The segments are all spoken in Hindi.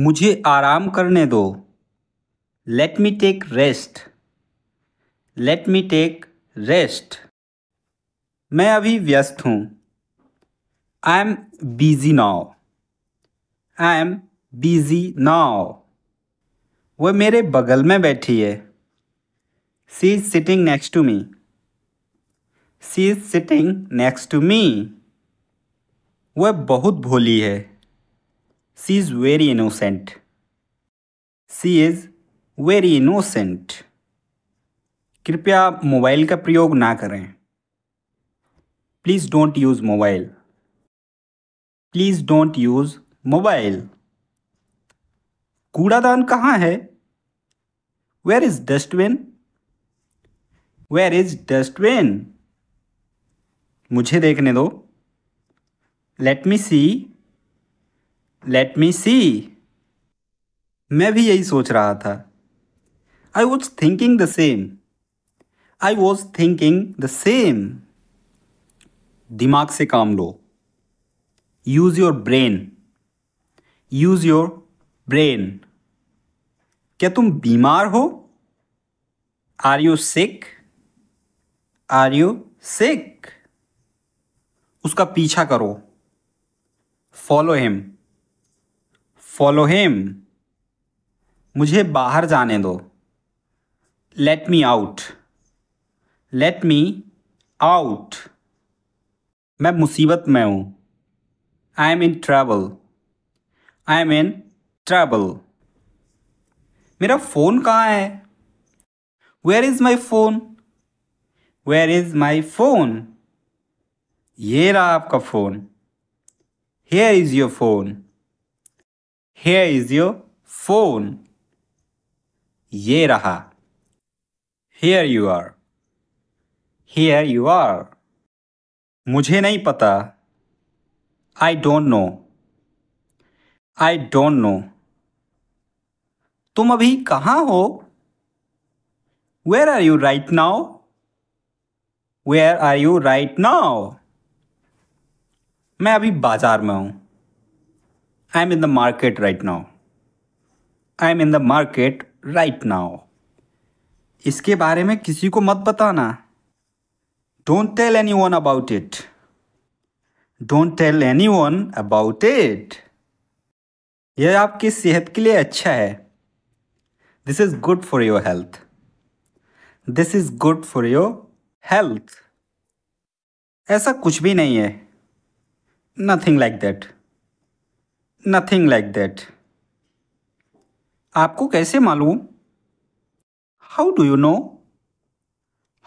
मुझे आराम करने दो let me take rest let me take rest मैं अभी व्यस्त हूँ I am busy now I am busy now वह मेरे बगल में बैठी है she is sitting next to me she is sitting next to me वह बहुत भोली है She is very innocent. She is very innocent कृपया मोबाइल का प्रयोग ना करें please don't use mobile please don't use mobile कूड़ादान कहाँ है where is dustbin where is dustbin मुझे देखने दो लेट मी सी लेट मी सी मैं भी यही सोच रहा था I was thinking the same I was thinking the same दिमाग से काम लो use your brain use your brain क्या तुम बीमार हो are you sick are you sick उसका पीछा करो फॉलो हिम फॉलो हेम मुझे बाहर जाने दो let me out let me out मैं मुसीबत में हूँ I am in trouble I am in trouble मेरा फ़ोन कहाँ है where is my phone where is my phone ये रहा आपका phone here is your phone here is your phone ये रहा here you are here you are मुझे नहीं पता I don't know I don't know तुम अभी कहाँ हो where are you right now where are you right now मैं अभी बाजार में हूँ I am in the market right now I am in the market right now इसके बारे में किसी को मत बताना don't tell anyone about it don't tell anyone about it यह आपकी सेहत के लिए अच्छा है this is good for your health this is good for your health ऐसा कुछ भी नहीं है nothing like that nothing like that आपको कैसे मालूम how do you know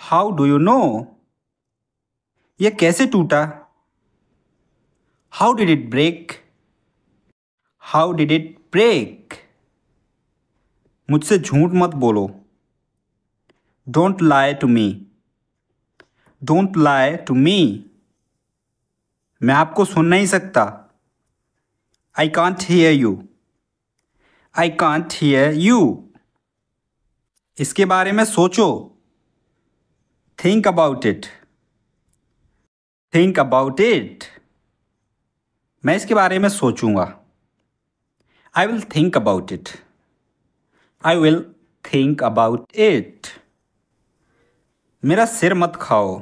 how do you know ये कैसे टूटा how did it break how did it break मुझसे झूठ मत बोलो don't lie to me don't lie to me मैं आपको सुन नहीं सकता I can't hear you. I can't hear you. इसके बारे में सोचो think about it think about it मैं इसके बारे में सोचूंगा I will think about it I will think about it मेरा सिर मत खाओ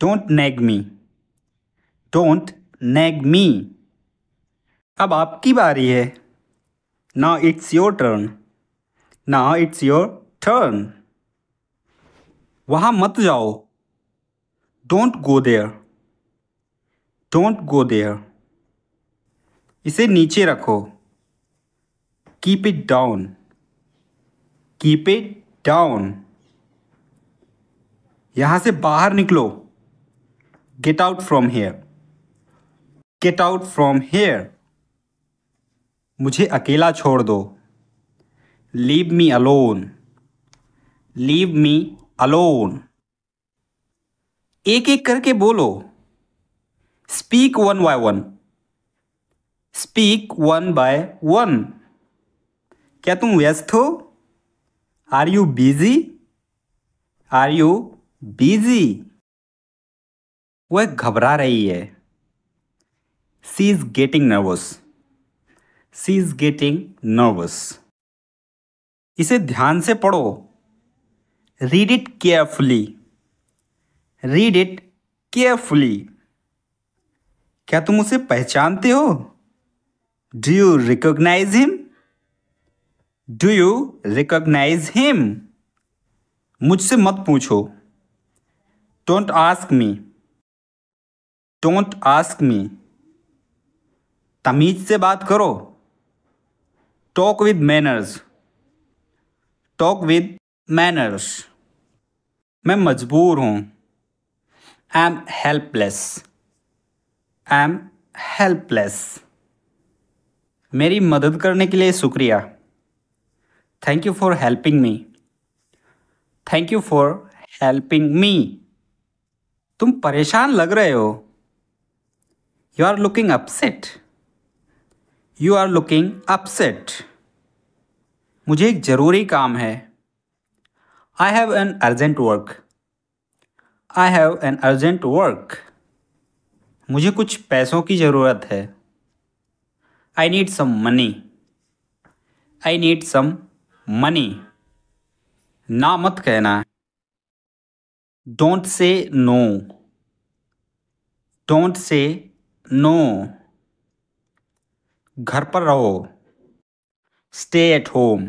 don't nag me don't nag me अब आपकी बारी है ना इट्स योर टर्न ना इट्स योर टर्न वहां मत जाओ don't go there don't go there इसे नीचे रखो keep it down keep it down यहां से बाहर निकलो gate out from here get out from here मुझे अकेला छोड़ दो leave me alone leave me alone एक एक करके बोलो speak one by one speak one by one क्या तुम व्यस्त हो are you busy are you busy वह घबरा रही है she is getting nervous she is getting nervous इसे ध्यान से पढ़ो read it carefully read it carefully क्या तुम उसे पहचानते हो do you recognise him do you recognise him मुझसे मत पूछो don't ask me don't ask me तमीज से बात करो talk with manners talk with manners मैं मजबूर हूँ I am helpless I am helpless मेरी मदद करने के लिए शुक्रिया thank you for helping me thank you for helping me तुम परेशान लग रहे हो you are looking upset you are looking upset मुझे एक ज़रूरी काम है I have an urgent work I have an urgent work मुझे कुछ पैसों की ज़रूरत है I need some money I need some money ना मत कहना don't say no don't say no घर पर रहो stay at home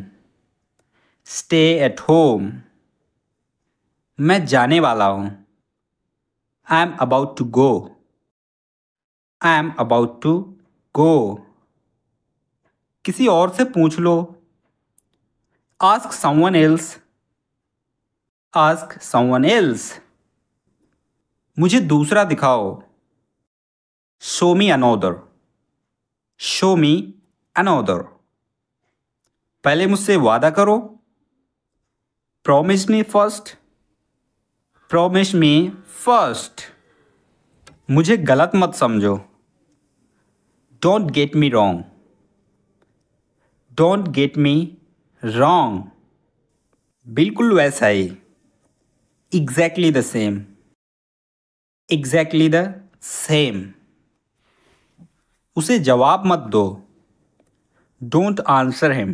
stay at home मैं जाने वाला हूँ I am about to go I am about to go किसी और से पूछ लो ask someone else ask someone else मुझे दूसरा दिखाओ show me another show me another पहले मुझसे वादा करो promise me first promise me first मुझे गलत मत समझो don't get me wrong don't get me wrong बिल्कुल वैसा ही exactly the same exactly the same उसे जवाब मत दो don't answer him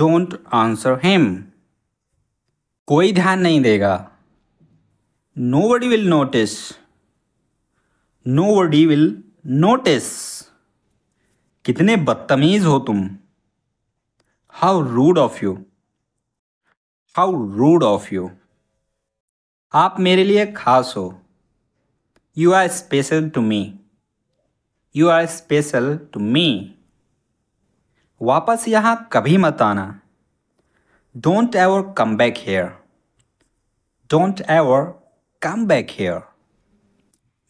don't answer him कोई ध्यान नहीं देगा nobody will notice nobody will notice कितने बदतमीज हो तुम how rude of you how rude of you आप मेरे लिए खास हो you are special to me you are special to me वापस यहाँ कभी मत आना don't ever come back here don't ever come back here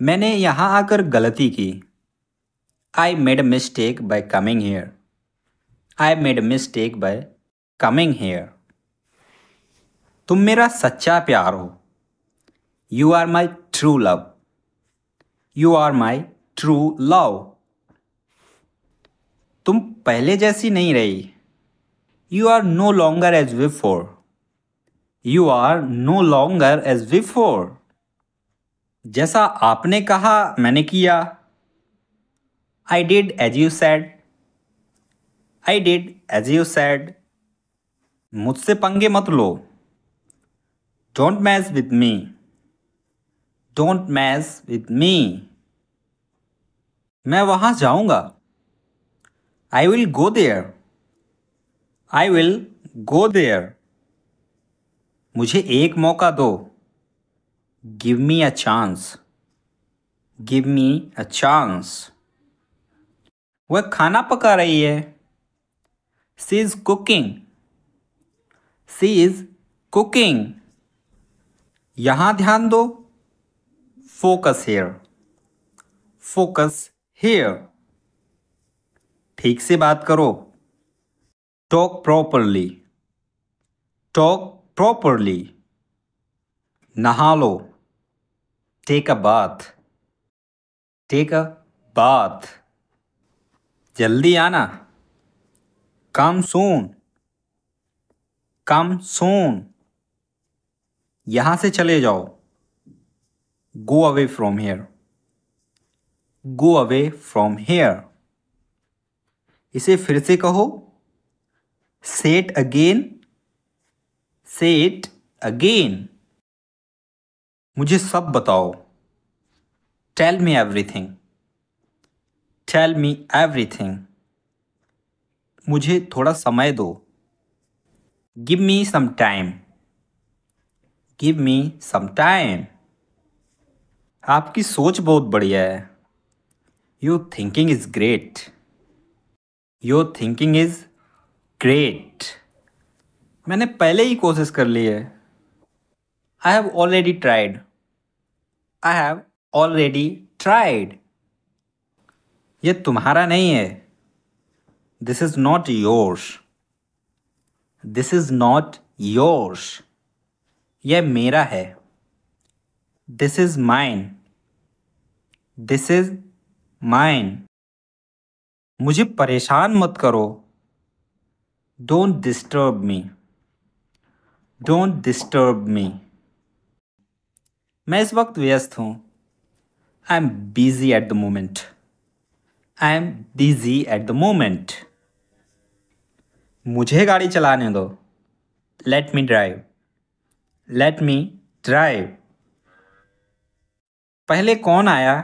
मैंने यहाँ आकर गलती की I made a mistake by coming here I made a mistake by coming here तुम मेरा सच्चा प्यार हो you are my true love you are my true love तुम पहले जैसी नहीं रही you are no longer as before you are no longer as before जैसा आपने कहा मैंने किया I did as you said I did as you said मुझसे पंगे मत लो don't mess with me don't mess with me मैं वहां जाऊंगा I will go there I will go there मुझे एक मौका दो give me a chance give me a chance वह खाना पका रही है she is cooking she is cooking यहां ध्यान दो फोकस हेयर फोकस हेयर ठीक से बात करो टॉक प्रॉपरली टॉक प्रॉपरली नहा लो take a bath take a bath जल्दी आना कम सोन कम सून यहां से चले जाओ go away from here go away from here इसे फिर से कहो सेट अगेन सेट अगेन मुझे सब बताओ tell me everything tell me everything मुझे थोड़ा समय दो give me some time give me some time आपकी सोच बहुत बढ़िया है your thinking is great your thinking is great मैंने पहले ही कोशिश कर ली है I have already tried I have already tried ये तुम्हारा नहीं है this is not yours this is not yours यह मेरा है this is mine this is mine मुझे परेशान मत करो don't disturb me don't disturb me मैं इस वक्त व्यस्त हूँ I am busy at the moment I am busy at the moment मुझे गाड़ी चलाने दो let me drive let me drive पहले कौन आया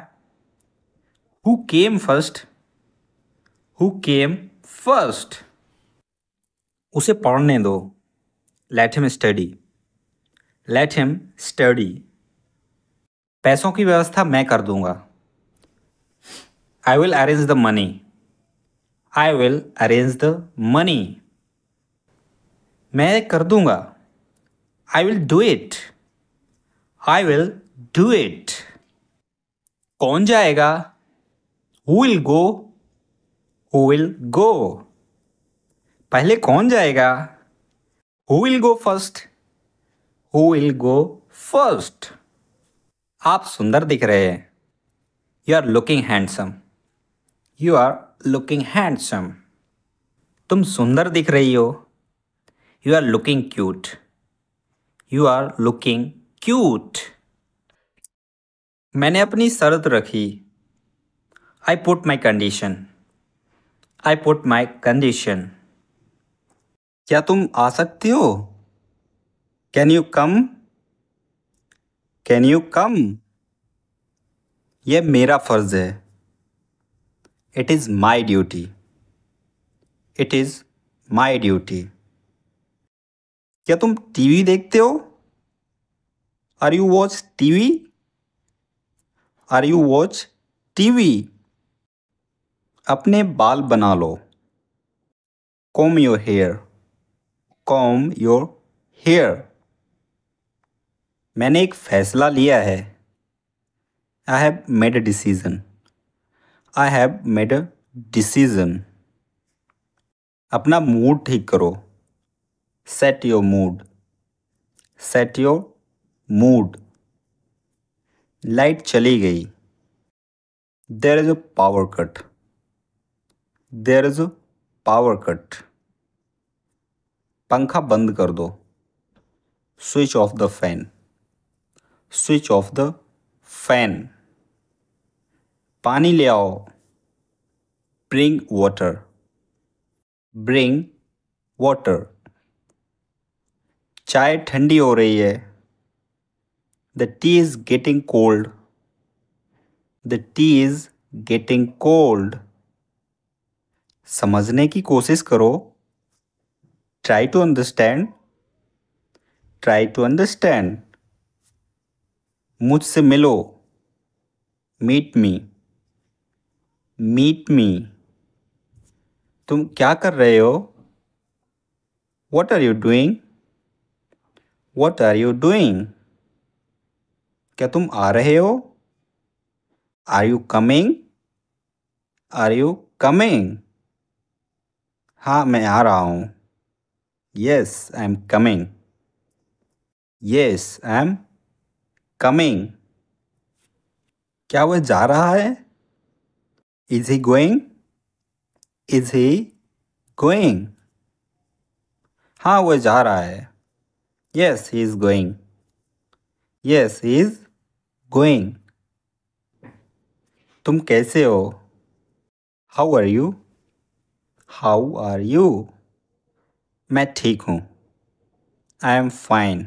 who came first who came first उसे पढ़ने दो let him study let him study पैसों की व्यवस्था मैं कर दूंगा I will arrange the money. I will arrange the money. मैं कर दूंगा I will do it. I will do it. कौन जाएगा will गो will गो पहले कौन जाएगा who will go first who will go first आप सुंदर दिख रहे हैं you are looking handsome you are looking handsome तुम सुंदर दिख रही हो you are looking cute you are looking cute मैंने अपनी शर्त रखी I put my condition. I put my condition. क्या तुम आ सकते हो can you come can you come यह मेरा फर्ज है it is my duty it is my duty क्या तुम टीवी देखते हो are you watch TV are you watch TV अपने बाल बना लो comb your hair comb your hair मैंने एक फ़ैसला लिया है I have made a decision I have made a decision अपना मूड ठीक करो set your mood set your mood light चली गई there is a power cut there is power cut पंखा बंद कर दो switch off the fan switch off the fan पानी ले आओ ब्रिंग वाटर ब्रिंग वाटर चाय ठंडी हो रही है the tea is getting cold the tea is getting cold समझने की कोशिश करो try to understand try to understand मुझसे मिलो मीट मी मीट मी तुम क्या कर रहे हो what are you doing what are you doing क्या तुम आ रहे हो are you coming are you coming हाँ मैं आ रहा हूँ yes I am coming yes I am coming क्या वह जा रहा है is he going is he going हाँ वह जा रहा है yes he is going yes he is going तुम कैसे हो how are you how are you मैं ठीक हूँ I am fine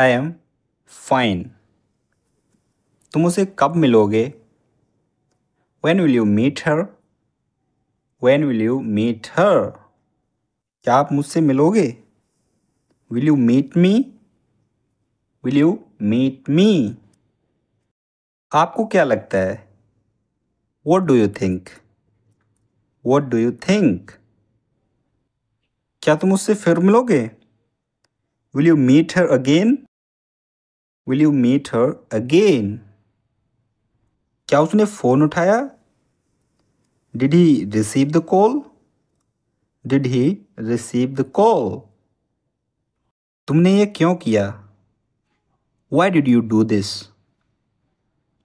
I am fine तुम उसे कब मिलोगे when will you meet her when will you meet her क्या आप मुझसे मिलोगे will you meet me will you meet me आपको क्या लगता है what do you think what do you think क्या तुम उससे फिर मिलोगे will you meet her again will you meet her again क्या उसने फ़ोन उठाया did he receive the call did he receive the call तुमने ये क्यों किया why did you do this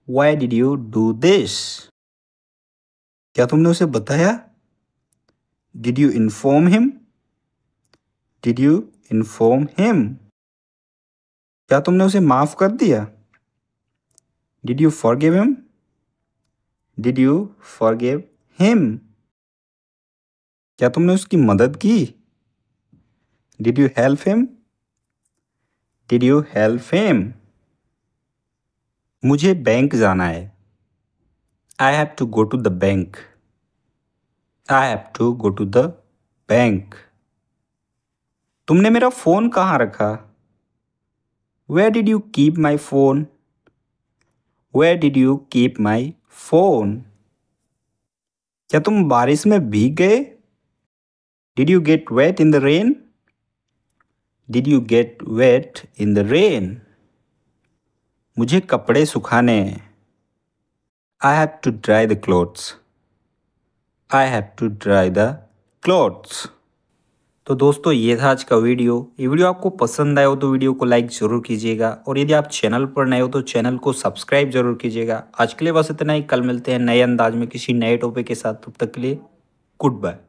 why did you do this क्या तुमने उसे बताया Did you inform him? Did you inform him? क्या तुमने उसे माफ कर दिया Did you forgive him? Did you forgive him? क्या तुमने उसकी मदद की Did you help him? Did you help him? मुझे बैंक जाना है I have to go to the bank I have to go to the bank तुमने मेरा फ़ोन कहाँ रखा where did you keep my phone where did you keep my phone क्या तुम बारिश में भीग गए did you get wet in the rain did you get wet in the rain मुझे कपड़े सुखाने हैं I have to dry the clothes I have to dry the clothes तो दोस्तों ये था आज का वीडियो ये वीडियो आपको पसंद आया हो तो वीडियो को लाइक ज़रूर कीजिएगा और यदि आप चैनल पर नए हो तो चैनल को सब्सक्राइब जरूर कीजिएगा आज के लिए बस इतना ही कल मिलते हैं नए अंदाज में किसी नए टॉपिक के साथ तब तक के लिए गुड बाय